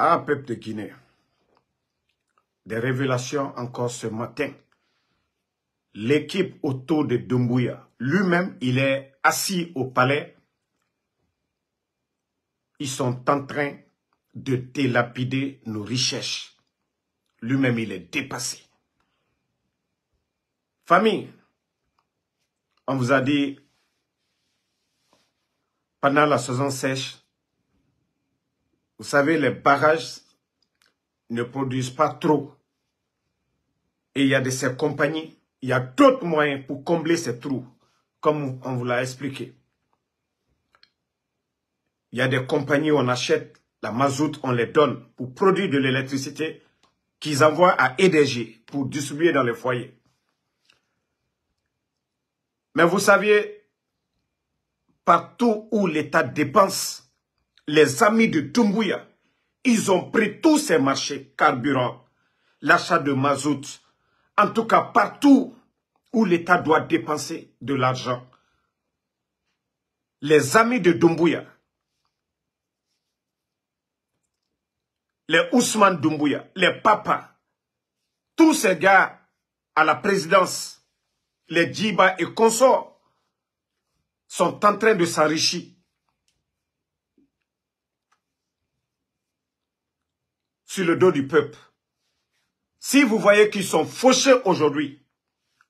Ah, peuple de Guinée, des révélations encore ce matin. L'équipe autour de Doumbouya, lui-même, il est assis au palais. Ils sont en train de délapider nos richesses. Lui-même, il est dépassé. Famille, on vous a dit, pendant la saison sèche, vous savez, les barrages ne produisent pas trop. Et il y a de ces compagnies, il y a d'autres moyens pour combler ces trous, comme on vous l'a expliqué. Il y a des compagnies où on achète la mazout, on les donne pour produire de l'électricité qu'ils envoient à EDG pour distribuer dans les foyers. Mais vous saviez, partout où l'État dépense les amis de Doumbouya, ils ont pris tous ces marchés carburants, l'achat de mazout, en tout cas partout où l'État doit dépenser de l'argent. Les amis de Dumbuya, les Ousmane Dumbuya, les papas, tous ces gars à la présidence, les Djiba et consorts, sont en train de s'enrichir le dos du peuple. Si vous voyez qu'ils sont fauchés aujourd'hui,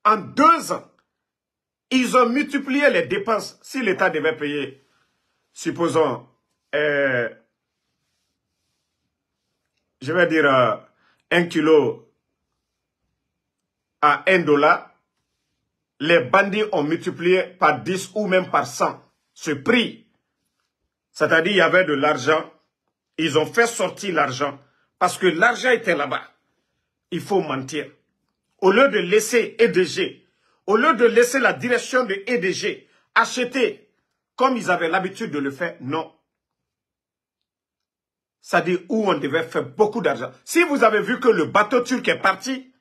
en deux ans, ils ont multiplié les dépenses si l'État devait payer, supposons, euh, je vais dire, euh, un kilo à un dollar, les bandits ont multiplié par 10 ou même par 100 ce prix. C'est-à-dire, il y avait de l'argent. Ils ont fait sortir l'argent parce que l'argent était là-bas. Il faut mentir. Au lieu de laisser EDG, au lieu de laisser la direction de EDG acheter comme ils avaient l'habitude de le faire, non. Ça dit où on devait faire beaucoup d'argent. Si vous avez vu que le bateau turc est parti,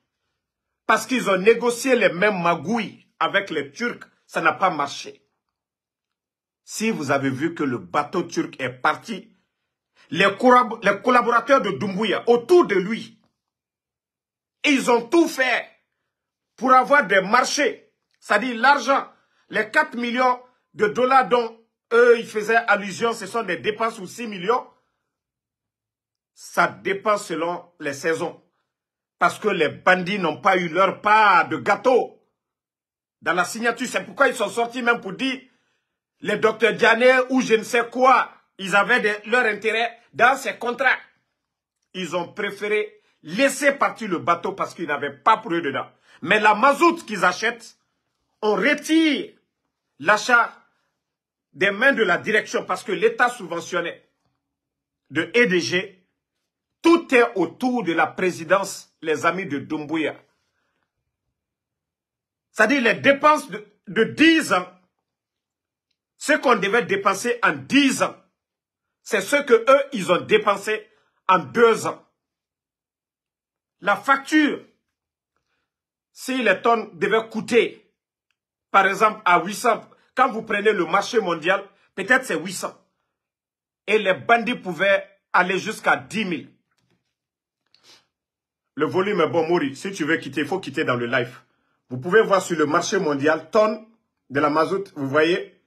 parce qu'ils ont négocié les mêmes magouilles avec les Turcs, ça n'a pas marché. Si vous avez vu que le bateau turc est parti, les, collaborateurs de Doumbouya autour de lui. ils ont tout fait pour avoir des marchés, c'est-à-dire l'argent, les 4 millions de dollars dont eux, ils faisaient allusion, ce sont des dépenses ou 6 millions. Ça dépend selon les saisons. Parce que les bandits n'ont pas eu leur part de gâteau dans la signature. C'est pourquoi ils sont sortis même pour dire les docteurs Diané ou je ne sais quoi ils avaient leur intérêt dans ces contrats. Ils ont préféré laisser partir le bateau parce qu'ils n'avaient pas pour eux dedans. Mais la mazout qu'ils achètent, on retire l'achat des mains de la direction parce que l'État subventionnait de EDG, tout est autour de la présidence, les amis de Doumbouya. C'est-à-dire les dépenses de, de 10 ans, ce qu'on devait dépenser en 10 ans, c'est ce que eux, ils ont dépensé en deux ans. La facture, si les tonnes devaient coûter, par exemple, à 800, quand vous prenez le marché mondial, peut-être c'est 800. Et les bandits pouvaient aller jusqu'à 10 000. Le volume est bon, Mori. Si tu veux quitter, il faut quitter dans le live. Vous pouvez voir sur le marché mondial, tonnes de la mazout, vous voyez,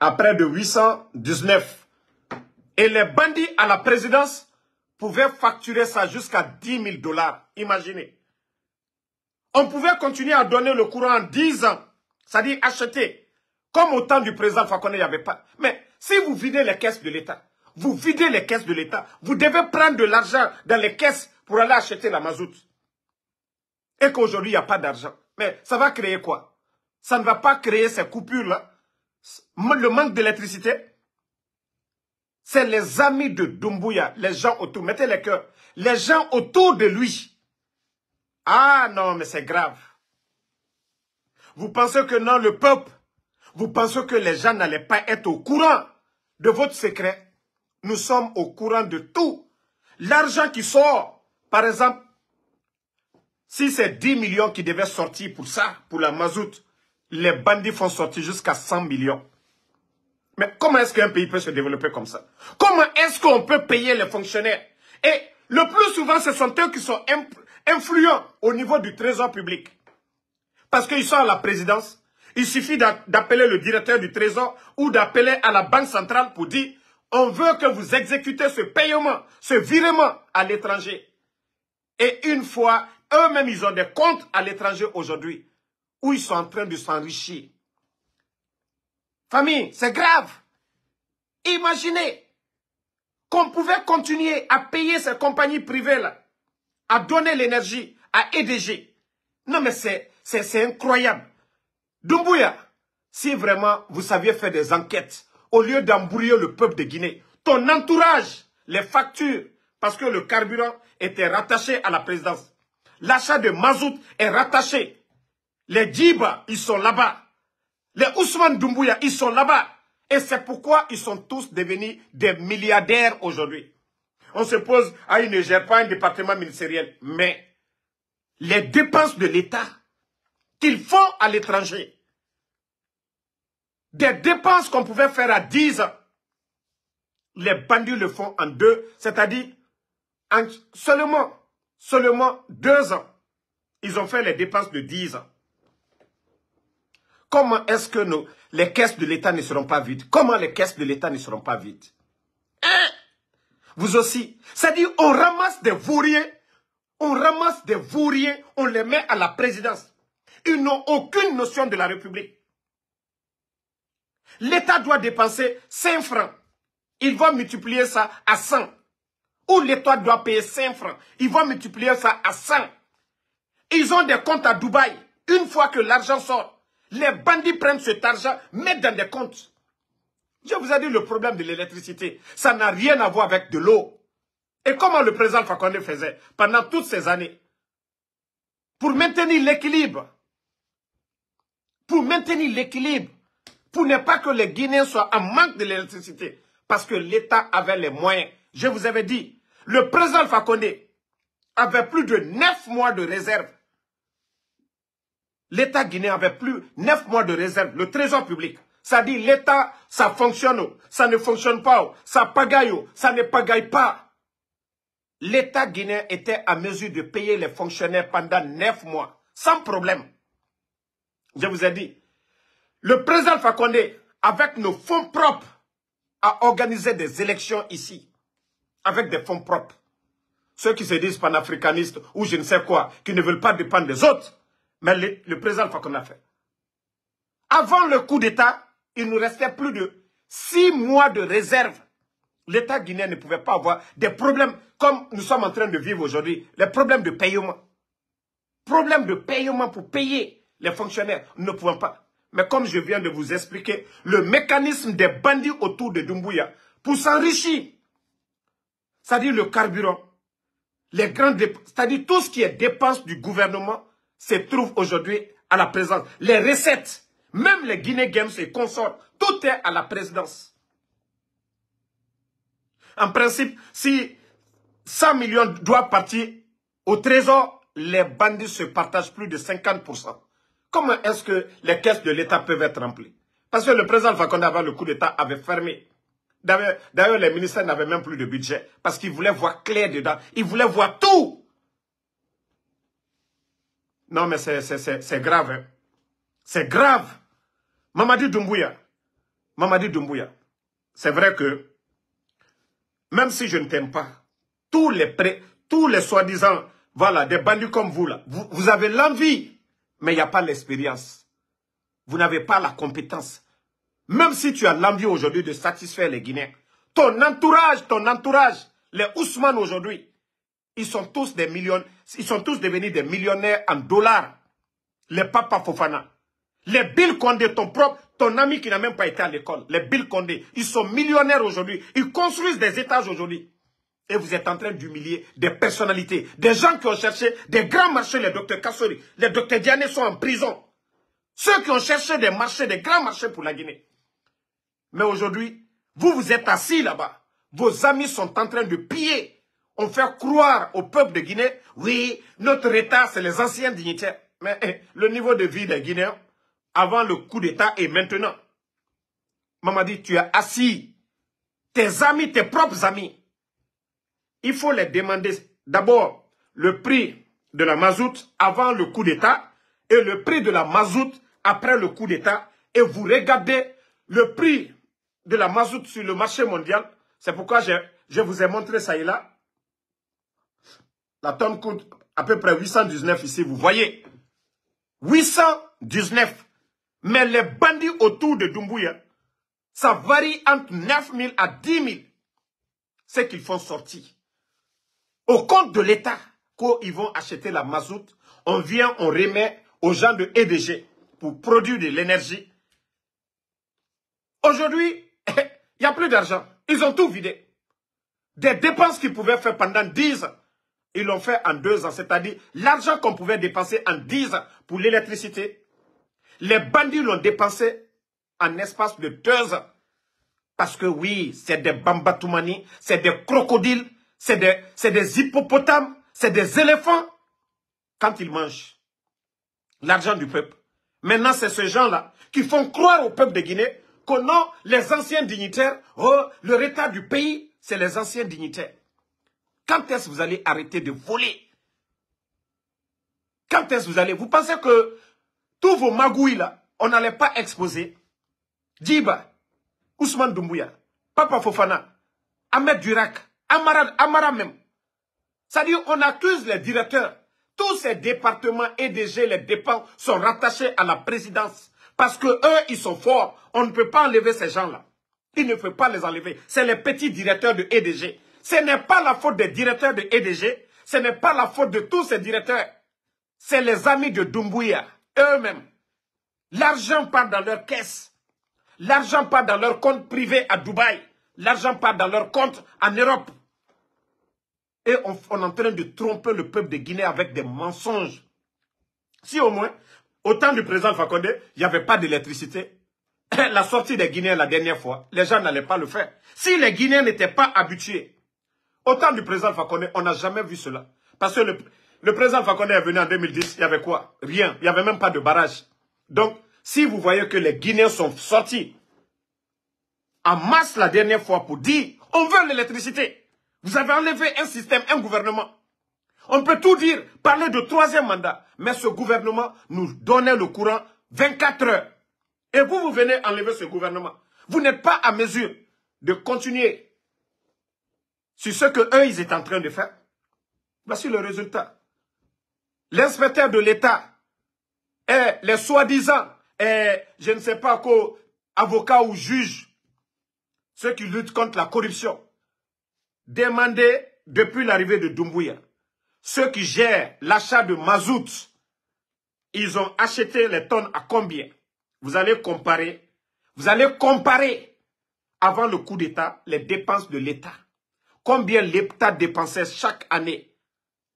à près de 819. Et les bandits à la présidence pouvaient facturer ça jusqu'à 10 000 dollars. Imaginez. On pouvait continuer à donner le courant en 10 ans. C'est-à-dire acheter. Comme au temps du président Fakone, il n'y avait pas. Mais si vous videz les caisses de l'État, vous videz les caisses de l'État, vous devez prendre de l'argent dans les caisses pour aller acheter la mazout. Et qu'aujourd'hui, il n'y a pas d'argent. Mais ça va créer quoi Ça ne va pas créer ces coupures-là. Le manque d'électricité, c'est les amis de Doumbouya, les gens autour. Mettez les cœurs. Les gens autour de lui. Ah non, mais c'est grave. Vous pensez que non, le peuple, vous pensez que les gens n'allaient pas être au courant de votre secret. Nous sommes au courant de tout. L'argent qui sort, par exemple, si c'est 10 millions qui devaient sortir pour ça, pour la mazout, les bandits font sortir jusqu'à 100 millions. Mais comment est-ce qu'un pays peut se développer comme ça Comment est-ce qu'on peut payer les fonctionnaires Et le plus souvent, ce sont eux qui sont influents au niveau du trésor public. Parce qu'ils sont à la présidence. Il suffit d'appeler le directeur du trésor ou d'appeler à la banque centrale pour dire on veut que vous exécutez ce paiement, ce virement à l'étranger. Et une fois, eux-mêmes, ils ont des comptes à l'étranger aujourd'hui où ils sont en train de s'enrichir. Famille, c'est grave. Imaginez qu'on pouvait continuer à payer ces compagnies privées-là, à donner l'énergie à EDG. Non mais c'est incroyable. Dumbuya, si vraiment vous saviez faire des enquêtes, au lieu d'embrouiller le peuple de Guinée, ton entourage, les factures, parce que le carburant était rattaché à la présidence. L'achat de mazout est rattaché. Les djibas, ils sont là-bas. Les Ousmane Doumbouya, ils sont là-bas. Et c'est pourquoi ils sont tous devenus des milliardaires aujourd'hui. On se pose, à ils ne gèrent pas un département ministériel. Mais les dépenses de l'État qu'ils font à l'étranger, des dépenses qu'on pouvait faire à 10 ans, les bandits le font en deux, c'est-à-dire en seulement, seulement deux ans. Ils ont fait les dépenses de 10 ans. Comment est-ce que les caisses de l'État ne seront pas vides Comment les caisses de l'État ne seront pas vides hein? Vous aussi. C'est-à-dire, on ramasse des vauriens, on ramasse des vauriens, on les met à la présidence. Ils n'ont aucune notion de la République. L'État doit dépenser 5 francs. Il va multiplier ça à 100. Ou l'État doit payer 5 francs. Il va multiplier ça à 100. Ils ont des comptes à Dubaï. Une fois que l'argent sort, les bandits prennent cet argent, mettent dans des comptes. Je vous ai dit le problème de l'électricité. Ça n'a rien à voir avec de l'eau. Et comment le président Fakonde faisait pendant toutes ces années Pour maintenir l'équilibre. Pour maintenir l'équilibre. Pour ne pas que les Guinéens soient en manque de l'électricité. Parce que l'État avait les moyens. Je vous avais dit, le président Fakonde avait plus de 9 mois de réserve L'État guinéen avait plus neuf mois de réserve, le trésor public. Ça dit l'État, ça fonctionne, ça ne fonctionne pas, ça pagaille, ça ne pagaille pas. L'État guinéen était à mesure de payer les fonctionnaires pendant neuf mois, sans problème. Je vous ai dit, le président Fakonde, avec nos fonds propres, a organisé des élections ici, avec des fonds propres. Ceux qui se disent panafricanistes ou je ne sais quoi, qui ne veulent pas dépendre des autres, mais le, le président Fakon l'a fait. Avant le coup d'État, il nous restait plus de six mois de réserve. L'État guinéen ne pouvait pas avoir des problèmes comme nous sommes en train de vivre aujourd'hui, les problèmes de paiement. Problèmes de paiement pour payer les fonctionnaires, nous ne pouvons pas. Mais comme je viens de vous expliquer, le mécanisme des bandits autour de Dumbuya, pour s'enrichir, c'est-à-dire le carburant, les grandes c'est-à-dire tout ce qui est dépenses du gouvernement, se trouve aujourd'hui à la présidence. Les recettes, même les Guinée Games et consorts, tout est à la présidence. En principe, si 100 millions doivent partir au trésor, les bandits se partagent plus de 50%. Comment est-ce que les caisses de l'État peuvent être remplies Parce que le président Fakonde, avant le coup d'État, avait fermé. D'ailleurs, les ministères n'avaient même plus de budget parce qu'ils voulaient voir clair dedans. Ils voulaient voir tout. Non, mais c'est grave. Hein. C'est grave. Mamadi Doumbouya. Mamadi Doumbouya. C'est vrai que, même si je ne t'aime pas, tous les tous les soi-disant, voilà, des bandits comme vous, là, vous, vous avez l'envie, mais il n'y a pas l'expérience. Vous n'avez pas la compétence. Même si tu as l'envie aujourd'hui de satisfaire les Guinéens, ton entourage, ton entourage, les Ousmane aujourd'hui, ils sont tous des millions, ils sont tous devenus des millionnaires en dollars. Les papas Fofana. Les Bill Condé, ton propre, ton ami qui n'a même pas été à l'école. Les Bill Condé, ils sont millionnaires aujourd'hui. Ils construisent des étages aujourd'hui. Et vous êtes en train d'humilier des personnalités, des gens qui ont cherché des grands marchés, les docteurs Kassori, les docteurs Diané sont en prison. Ceux qui ont cherché des marchés, des grands marchés pour la Guinée. Mais aujourd'hui, vous vous êtes assis là-bas. Vos amis sont en train de piller on fait croire au peuple de Guinée, oui, notre État, c'est les anciens dignitaires. Mais eh, le niveau de vie des Guinéens, avant le coup d'État et maintenant, Maman dit, tu as assis tes amis, tes propres amis. Il faut les demander d'abord le prix de la mazout avant le coup d'État et le prix de la mazout après le coup d'État. Et vous regardez le prix de la mazout sur le marché mondial. C'est pourquoi je, je vous ai montré ça et là. La tonne coûte à peu près 819 ici, vous voyez. 819. Mais les bandits autour de Dumbuya, ça varie entre 9 000 à 10 000. Ce qu'ils font sortir. Au compte de l'État, quand ils vont acheter la mazout, on vient, on remet aux gens de EDG pour produire de l'énergie. Aujourd'hui, il n'y a plus d'argent. Ils ont tout vidé. Des dépenses qu'ils pouvaient faire pendant 10 ans, ils l'ont fait en deux ans, c'est-à-dire l'argent qu'on pouvait dépenser en dix ans pour l'électricité. Les bandits l'ont dépensé en espace de deux ans. Parce que oui, c'est des bambatoumani, c'est des crocodiles, c'est des, hippopotames, c'est des éléphants. Quand ils mangent l'argent du peuple. Maintenant, c'est ces gens-là qui font croire au peuple de Guinée que non, les anciens dignitaires, oh, le retard du pays, c'est les anciens dignitaires. Quand est-ce que vous allez arrêter de voler Quand est-ce que vous allez... Vous pensez que tous vos magouilles, là, on n'allait pas exposer Djiba, Ousmane Doumbouya, Papa Fofana, Ahmed Durak, Amara, Amara même. C'est-à-dire, on accuse les directeurs. Tous ces départements EDG, les dépens, sont rattachés à la présidence. Parce que eux, ils sont forts. On ne peut pas enlever ces gens-là. Il ne faut pas les enlever. C'est les petits directeurs de EDG. Ce n'est pas la faute des directeurs de EDG, ce n'est pas la faute de tous ces directeurs. C'est les amis de Doumbouya, eux-mêmes. L'argent part dans leur caisse. L'argent part dans leur compte privé à Dubaï. L'argent part dans leur compte en Europe. Et on, on, est en train de tromper le peuple de Guinée avec des mensonges. Si au moins, au temps du président Fakonde, il n'y avait pas d'électricité, la sortie des Guinéens la dernière fois, les gens n'allaient pas le faire. Si les Guinéens n'étaient pas habitués au temps du président Fakonde, on n'a jamais vu cela. Parce que le, président Fakonde est venu en 2010, il y avait quoi Rien. Il n'y avait même pas de barrage. Donc, si vous voyez que les Guinéens sont sortis en masse la dernière fois pour dire « on veut l'électricité », vous avez enlevé un système, un gouvernement. On peut tout dire, parler de troisième mandat, mais ce gouvernement nous donnait le courant 24 heures. Et vous, vous venez enlever ce gouvernement. Vous n'êtes pas à mesure de continuer sur ce que ils étaient en train de faire. Voici le résultat. L'inspecteur de l'État et les soi-disant, et je ne sais pas quoi, avocats ou juges, ceux qui luttent contre la corruption, demandaient, depuis l'arrivée de Doumbouya, ceux qui gèrent l'achat de mazout, ils ont acheté les tonnes à combien Vous allez comparer. Vous allez comparer, avant le coup d'État, les dépenses de l'État combien l'État dépensait chaque année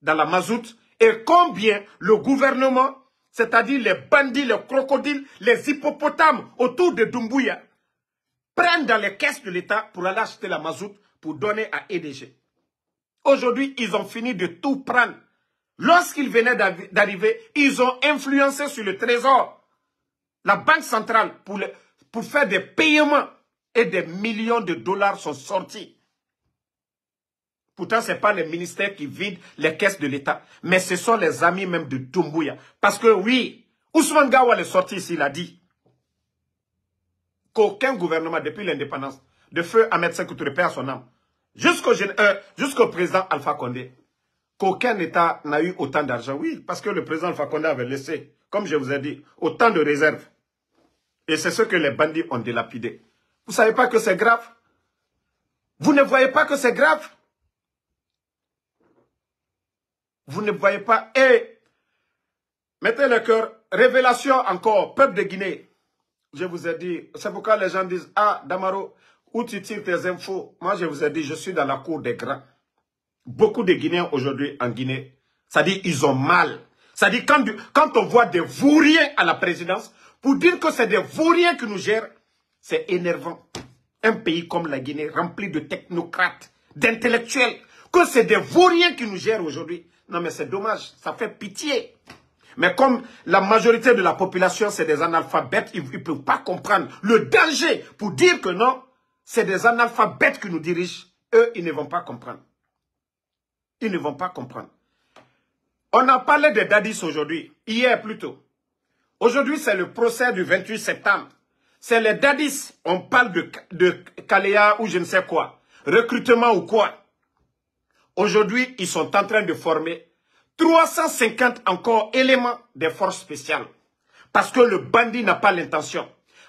dans la mazout et combien le gouvernement, c'est-à-dire les bandits, les crocodiles, les hippopotames autour de Dumbuya, prennent dans les caisses de l'État pour aller acheter la mazout pour donner à EDG. Aujourd'hui, ils ont fini de tout prendre. Lorsqu'ils venaient d'arriver, ils ont influencé sur le trésor, la banque centrale, pour, pour faire des paiements. Et des millions de dollars sont sortis Pourtant, ce n'est pas les ministères qui vident les caisses de l'État, mais ce sont les amis même de Doumbouya. Parce que oui, Ousmane Gawa est sorti ici, il a dit qu'aucun gouvernement depuis l'indépendance de feu Ahmed médecin Touré, à son âme, euh, jusqu'au président Alpha Condé, qu'aucun État n'a eu autant d'argent. Oui, parce que le président Alpha Condé avait laissé, comme je vous ai dit, autant de réserves. Et c'est ce que les bandits ont délapidé. Vous ne savez pas que c'est grave Vous ne voyez pas que c'est grave vous ne voyez pas. Et mettez le cœur, révélation encore, peuple de Guinée. Je vous ai dit, c'est pourquoi les gens disent, ah, Damaro, où tu tires tes infos Moi, je vous ai dit, je suis dans la cour des grands. Beaucoup de Guinéens aujourd'hui en Guinée, ça dit, ils ont mal. Ça dit, quand, quand on voit des vauriens à la présidence, pour dire que c'est des vauriens qui nous gèrent, c'est énervant. Un pays comme la Guinée, rempli de technocrates, d'intellectuels, que c'est des vauriens qui nous gèrent aujourd'hui. Non, mais c'est dommage. Ça fait pitié. Mais comme la majorité de la population, c'est des analphabètes, ils ne peuvent pas comprendre le danger pour dire que non, c'est des analphabètes qui nous dirigent. Eux, ils ne vont pas comprendre. Ils ne vont pas comprendre. On a parlé des Dadis aujourd'hui, hier plutôt. Aujourd'hui, c'est le procès du 28 septembre. C'est les Dadis, on parle de, de Kalea ou je ne sais quoi. Recrutement ou quoi. Aujourd'hui, ils sont en train de former 350 encore éléments des forces spéciales. Parce que le bandit n'a pas l'intention.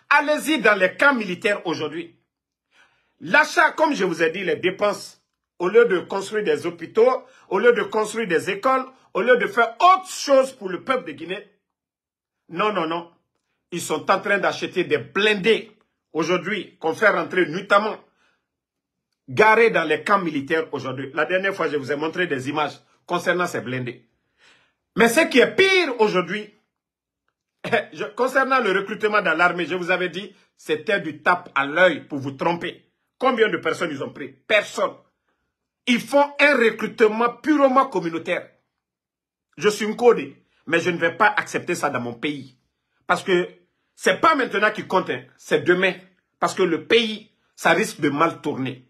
Allez-y dans les camps militaires aujourd'hui. L'achat, comme je vous ai dit, les dépenses, au lieu de construire des hôpitaux, au lieu de construire des écoles, au lieu de faire autre chose pour le peuple de Guinée, non, non, non. Ils sont en train d'acheter des blindés aujourd'hui qu'on fait rentrer notamment garés dans les camps militaires aujourd'hui. La dernière fois, je vous ai montré des images concernant ces blindés. Mais ce qui est pire aujourd'hui, concernant le recrutement dans l'armée, je vous avais dit, c'était du tape à l'œil pour vous tromper. Combien de personnes ils ont pris Personne. Ils font un recrutement purement communautaire. Je suis une codé, mais je ne vais pas accepter ça dans mon pays. Parce que ce n'est pas maintenant qui compte, hein, c'est demain. Parce que le pays, ça risque de mal tourner.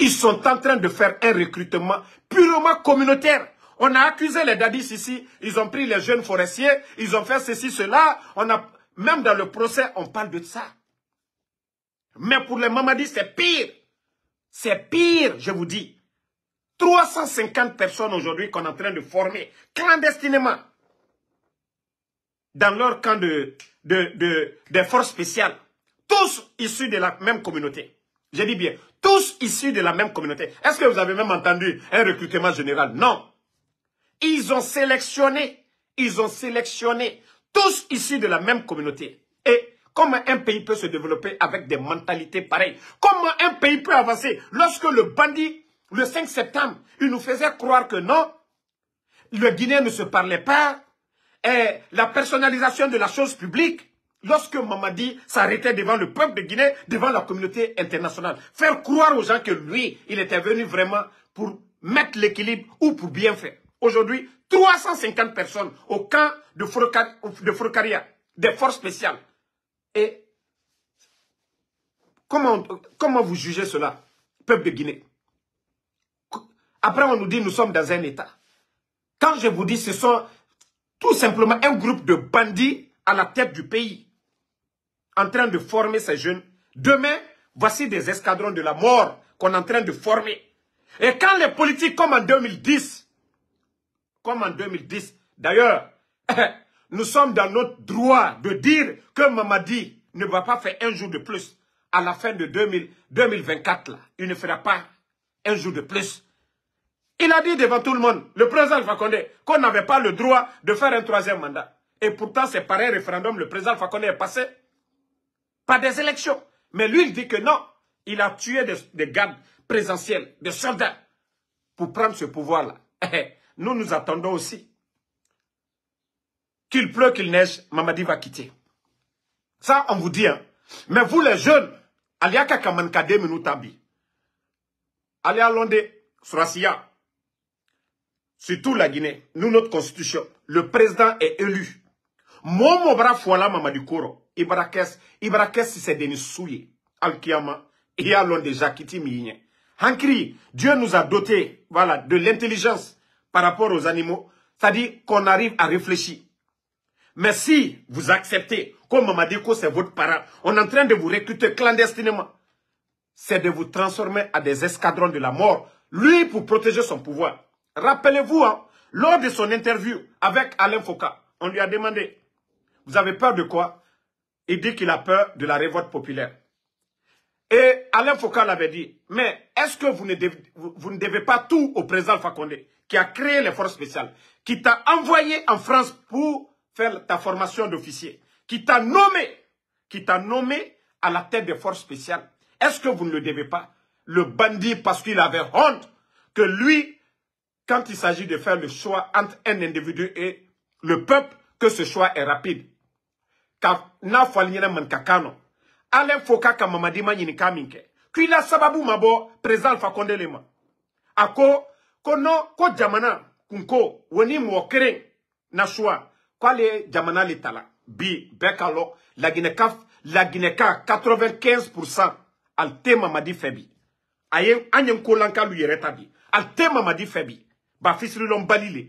Ils sont en train de faire un recrutement purement communautaire. On a accusé les dadis ici, ils ont pris les jeunes forestiers, ils ont fait ceci, cela. On a, même dans le procès, on parle de ça. Mais pour les mamadis, c'est pire. C'est pire, je vous dis. 350 personnes aujourd'hui qu'on est en train de former clandestinement dans leur camp de, de, de, des forces spéciales. Tous issus de la même communauté. J'ai dit bien, tous issus de la même communauté. Est-ce que vous avez même entendu un recrutement général Non. Ils ont sélectionné, ils ont sélectionné tous issus de la même communauté. Et comment un pays peut se développer avec des mentalités pareilles Comment un pays peut avancer lorsque le bandit, le 5 septembre, il nous faisait croire que non, le Guinée ne se parlait pas, et la personnalisation de la chose publique, Lorsque Mamadi s'arrêtait devant le peuple de Guinée, devant la communauté internationale, faire croire aux gens que lui, il était venu vraiment pour mettre l'équilibre ou pour bien faire. Aujourd'hui, 350 personnes au camp de, Frocaria, des forces spéciales. Et comment, comment vous jugez cela, peuple de Guinée Après, on nous dit nous sommes dans un État. Quand je vous dis, ce sont tout simplement un groupe de bandits à la tête du pays en train de former ces jeunes. Demain, voici des escadrons de la mort qu'on est en train de former. Et quand les politiques, comme en 2010, comme en 2010, d'ailleurs, nous sommes dans notre droit de dire que Mamadi ne va pas faire un jour de plus. À la fin de 2024, il ne fera pas un jour de plus. Il a dit devant tout le monde, le président Fakonde, qu'on n'avait pas le droit de faire un troisième mandat. Et pourtant, c'est par un référendum, le président Fakonde est passé. Pas des élections. Mais lui, il dit que non, il a tué des, gardes présentiels, des soldats, pour prendre ce pouvoir-là. Nous, nous attendons aussi. Qu'il pleut, qu'il neige, Mamadi va quitter. Ça, on vous dit. Hein. Mais vous, les jeunes, Aliaka Kamankade Minoutambi, allez à Londres, surtout la Guinée, nous, notre constitution, le président est élu. Mon bras, Mamadi Koro, Ibrakes, Ibrakes si c'est Denis souye y a lon déjà qui hankri Dieu nous a doté voilà de l'intelligence par rapport aux animaux c'est-à-dire qu'on arrive à réfléchir mais si vous acceptez comme Mamadiko, c'est votre parent on est en train de vous recruter clandestinement c'est de vous transformer à des escadrons de la mort lui pour protéger son pouvoir rappelez-vous hein, lors de son interview avec Alain Foucault on lui a demandé vous avez peur de quoi il dit qu'il a peur de la révolte populaire. Et Alain Foucault l'avait dit, mais est-ce que vous ne, devez, vous, ne, devez, pas tout au président Fakonde, qui a créé les forces spéciales, qui t'a envoyé en France pour faire ta formation d'officier, qui t'a nommé, qui t'a nommé à la tête des forces spéciales, est-ce que vous ne le devez pas Le bandit, parce qu'il avait honte que lui, quand il s'agit de faire le choix entre un individu et le peuple, que ce choix est rapide. ka n'a fɔli ɲɛna man ka kan nɔ alain foka ka mamadima ɲininka min kɛ kila sababu ma bɔ président alpha conde le ma a ko ko nɔ ko jamana kunko o ni mɔgɔ kelen nasuwa k'ale jamana le tala bi bɛɛ ka lɔ laginɛka laginɛka 95 pourcent ali tɛ mamadi fɛ bi a ye an ye nkolankalu yɛrɛ ta bi ali tɛ mamadi fɛ bi bafisirilɔnbali le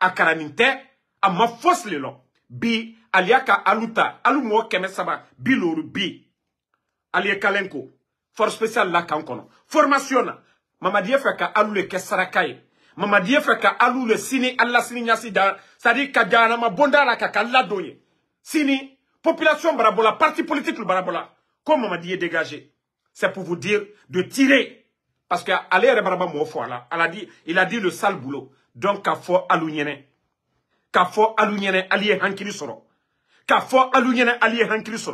a kara nin tɛ a ma fosi le lɔ bi Aliaka aluta Alumo Kemesaba, Bilourbi, Aliaka Force spéciale bi la Kankono. formation na mamadi Alou le alou le sini ala sini sadi ka jahanama sini population barabola parti politique le barabola Comme mamadi est dégagé c'est pour vous dire de tirer parce que ale yɛrɛ baraba il a dit le sale boulot donc kafo Alou Nyene. Kafo ka Nyene, alu E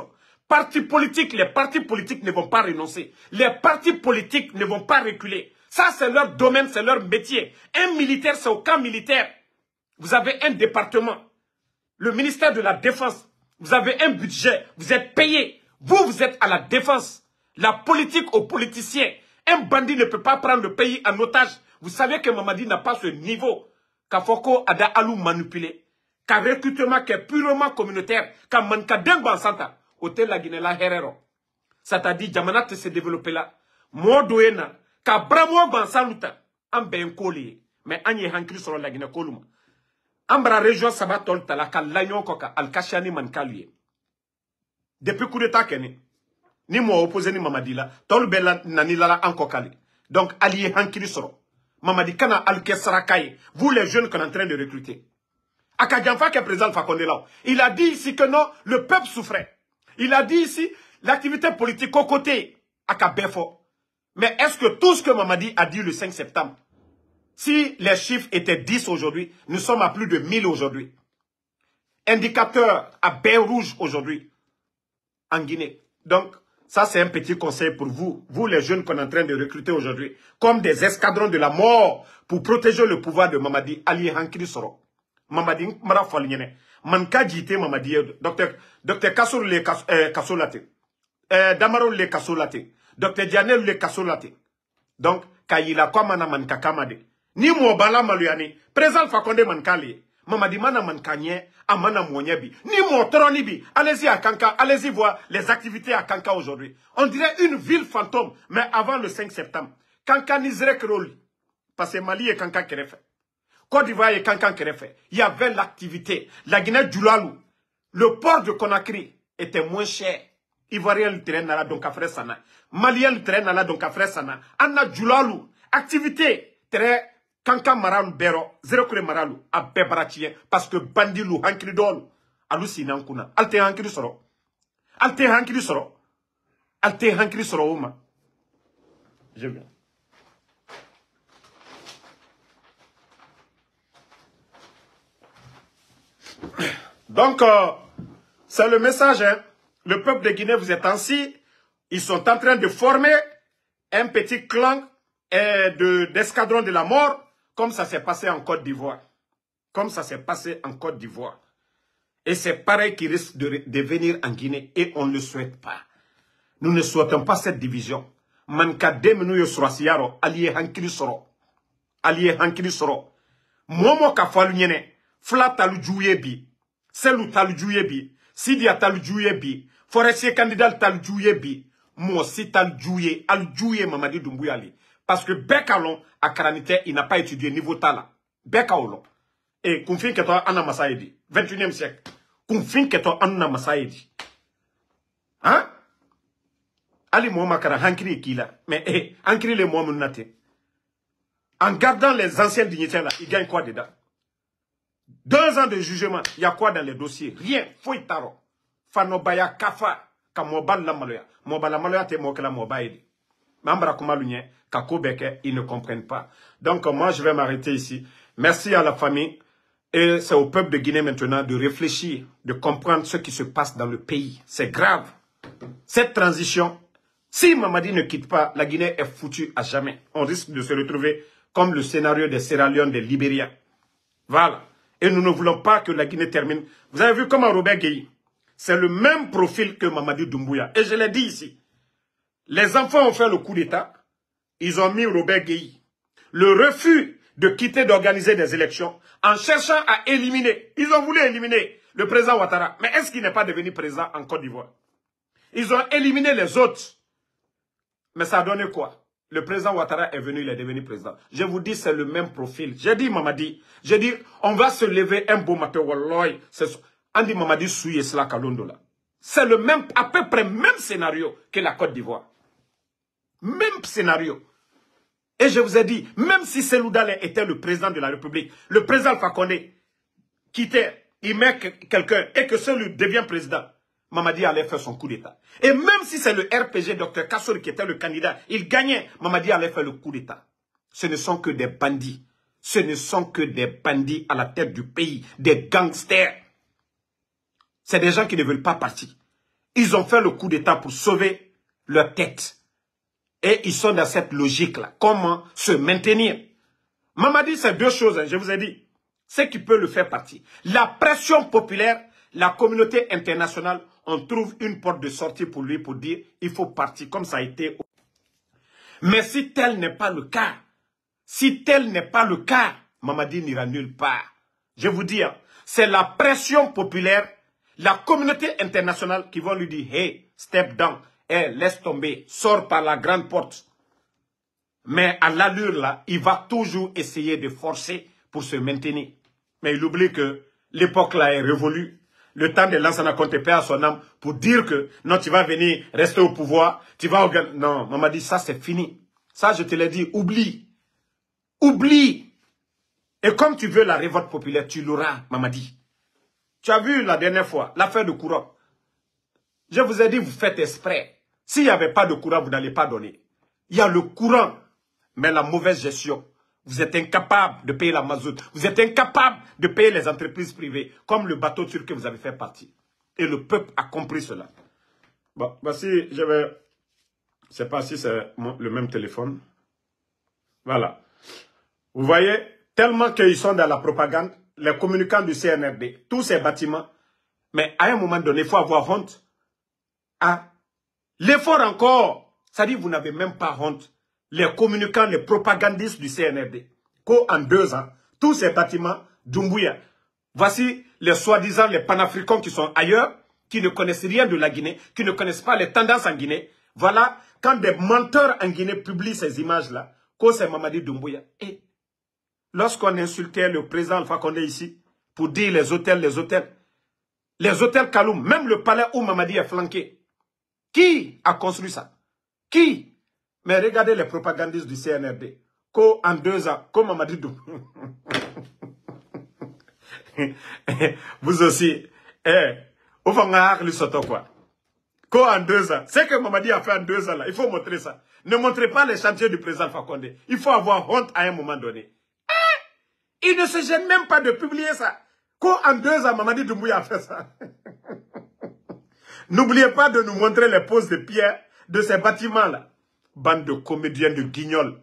parti politique les partis politiques ne vont pas renoncer les partis politiques ne vont pas reculer ça c'est leur domaine c'est leur métier un militaire c'est au camp militaire vous avez un département le ministère de la défense vous avez un budget vous êtes payé vous vous êtes à la défense la politique aux politiciens un bandit ne peut pas prendre le pays en otage vous savez que Mamadi n'a pas ce niveau Kafoko a da manipuler car recrutement qui est purement communautaire, ka mankadeng bansanta, tel la Guinée la herero. C'est-à-dire, jamana te se développer là. Mo ka bramo Santa an ben koli, mais an ye sur la Guinée koluma. Ambra région sabatol tala ka lanyon koka al kashani mankaluye. Depuis coup d'état kene, ni mo opposé ni mamadi ben la, tol bela nani la encore kali. Donc, allié hankri soro. Mamadi kana al kesarakaye, vous les jeunes qu'on est en train de recruter qui est président là, il a dit ici que non, le peuple souffrait. Il a dit ici, l'activité politique au côté Akabefo. Mais est-ce que tout ce que Mamadi a dit le 5 septembre, si les chiffres étaient 10 aujourd'hui, nous sommes à plus de 1000 aujourd'hui. Indicateur à bain rouge aujourd'hui en Guinée. Donc, ça c'est un petit conseil pour vous, vous les jeunes qu'on est en train de recruter aujourd'hui, comme des escadrons de la mort pour protéger le pouvoir de Mamadi Ali Hankiri mamadi Mara kumana fali ɲɛnɛ manka jite mamadi Docteur Docteur Kassou le kassou la le kassou janel le kassou donc Kayila ko mana manka Kamade. ni mo Bala la Présal fa mamadi mana bi ni mo bi allez-y à kanka allez-y voir les activités à kanka aujourd'hui on dirait une ville fantôme mais avant le 5 septembre kanka serait roli parce que mali et kanka fait. Côte d'Ivoire et Cancan Kerefe, il y avait l'activité. La Guinée du lalou, le port de Conakry était moins cher. Ivoirien le terrain la donc à sana. Malien le terrain donc à frère sana. Anna lalou, activité, très Cancan maran Bero, zéro Kure Maralu, à Bebaratien, parce que Bandi Lou, Hankri Dolu, Alusi Nankuna, Alte Hankri Soro. Alte Hankri Soro. Alte Hankri Soro Oma. Je viens. Donc, euh, c'est le message. Hein. Le peuple de Guinée, vous êtes ainsi. Ils sont en train de former un petit clan d'escadron euh, de, de la mort, comme ça s'est passé en Côte d'Ivoire. Comme ça s'est passé en Côte d'Ivoire. Et c'est pareil qui risque de, venir en Guinée. Et on ne le souhaite pas. Nous ne souhaitons pas cette division. Manka surasiyaro, allié soro. Momo ka Flat talijuw selou bi Sidia Taloujouyebi. bi bi forestier candidat Taloujouyebi. Moi bi Taloujouye. si talijuw Aljouye mamadi Doumbouyali. parce que Bekalon, à lɔn il n'a pas étudié niveau Tala. Bekalon. Et ka que lɔn e kunfin kɛtɔ siècle confin que Anna anama masa hein ali hein? ma mais e eh, Hankri le moi minnu en gardant les anciens dignitaires là il gagne quoi dedans deux ans de jugement. Il y a quoi dans les dossiers Rien. Fouille taro. Fanobaya kafa. Ka mobal la maloya. Mobal la maloya te moke la Mambra lunye. Kako beke. Ils ne comprennent pas. Donc euh, moi je vais m'arrêter ici. Merci à la famille. Et c'est au peuple de Guinée maintenant de réfléchir, de comprendre ce qui se passe dans le pays. C'est grave. Cette transition, si Mamadi ne quitte pas, la Guinée est foutue à jamais. On risque de se retrouver comme le scénario des Sierra Leone, des Libériens. Voilà. Et nous ne voulons pas que la Guinée termine. Vous avez vu comment Robert Guéhi, c'est le même profil que Mamadou Doumbouya. Et je l'ai dit ici. Les enfants ont fait le coup d'État. Ils ont mis Robert Guéhi. Le refus de quitter d'organiser des élections en cherchant à éliminer. Ils ont voulu éliminer le président Ouattara. Mais est-ce qu'il n'est pas devenu président en Côte d'Ivoire Ils ont éliminé les autres. Mais ça a donné quoi le président Ouattara est venu, il est devenu président. Je vous dis, c'est le même profil. J'ai dit, Mamadi, j'ai dit, on va se lever un beau matin, Walloy. Andy Mamadi souillez cela Kalondola. C'est le même, à peu près même scénario que la Côte d'Ivoire. Même scénario. Et je vous ai dit, même si Selou était le président de la République, le président Fakonde quittait, il met quelqu'un et que celui devient président, Mamadi allait faire son coup d'État. Et même si c'est le RPG Dr Kassori qui était le candidat, il gagnait, Mamadi allait faire le coup d'État. Ce ne sont que des bandits. Ce ne sont que des bandits à la tête du pays, des gangsters. C'est des gens qui ne veulent pas partir. Ils ont fait le coup d'État pour sauver leur tête. Et ils sont dans cette logique-là. Comment se maintenir Mamadi, c'est deux choses, hein. je vous ai dit. Ce qui peut le faire partir. La pression populaire, la communauté internationale on trouve une porte de sortie pour lui pour dire il faut partir comme ça a été. Mais si tel n'est pas le cas, si tel n'est pas le cas, Mamadi n'ira nulle part. Je vous dis, hein, c'est la pression populaire, la communauté internationale qui va lui dire hey, step down, hey, laisse tomber, sors par la grande porte. Mais à l'allure là, il va toujours essayer de forcer pour se maintenir. Mais il oublie que l'époque là est révolue le temps de Lansana Conte paix à son âme pour dire que non, tu vas venir rester au pouvoir, tu vas organiser. Non, maman dit ça, c'est fini. Ça, je te l'ai dit, oublie. Oublie. Et comme tu veux la révolte populaire, tu l'auras, maman dit. Tu as vu la dernière fois, l'affaire de Courant. Je vous ai dit, vous faites exprès. S'il n'y avait pas de courant, vous n'allez pas donner. Il y a le courant, mais la mauvaise gestion. Vous êtes incapable de payer la mazout. Vous êtes incapable de payer les entreprises privées, comme le bateau turc que vous avez fait partie. Et le peuple a compris cela. Bon, voici, bah, je vais... Je sais pas si c'est le même téléphone. Voilà. Vous voyez, tellement qu'ils sont dans la propagande, les communicants du CNRD, tous ces bâtiments, mais à un moment donné, il faut avoir honte. Ah L'effort encore, ça dit vous n'avez même pas honte les communicants, les propagandistes du CNRD en deux ans, tous ces bâtiments d'Umbuya, voici les soi-disant les panafricains qui sont ailleurs, qui ne connaissent rien de la Guinée, qui ne connaissent pas les tendances en Guinée. Voilà, quand des menteurs en Guinée publient ces images-là, que c'est Mamadi Doumbouya. Et lorsqu'on insultait le président Alpha Condé ici, pour dire les hôtels, les hôtels, les hôtels Kaloum, même le palais où Mamadi est flanqué, qui a construit ça Qui mais regardez les propagandistes du CNRD. Qu'en deux ans, comme Mamadi Vous aussi. Eh, au fond, on quoi. Qu'en deux ans. Ce que Mamadi a fait en deux ans, là, il faut montrer ça. Ne montrez pas les chantiers du président Fakonde. Il faut avoir honte à un moment donné. Hein? il ne se gêne même pas de publier ça. Qu'en deux ans, Mamadi Doumbouya a fait ça. N'oubliez pas de nous montrer les poses de pierre de ces bâtiments-là bande de comédiens, de guignol.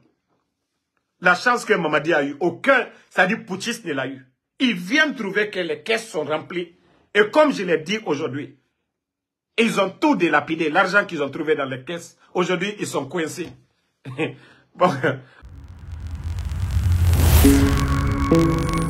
La chance que Mamadi a eu aucun, ça dit dire ne l'a eu. Ils viennent trouver que les caisses sont remplies. Et comme je l'ai dit aujourd'hui, ils ont tout délapidé. L'argent qu'ils ont trouvé dans les caisses, aujourd'hui, ils sont coincés.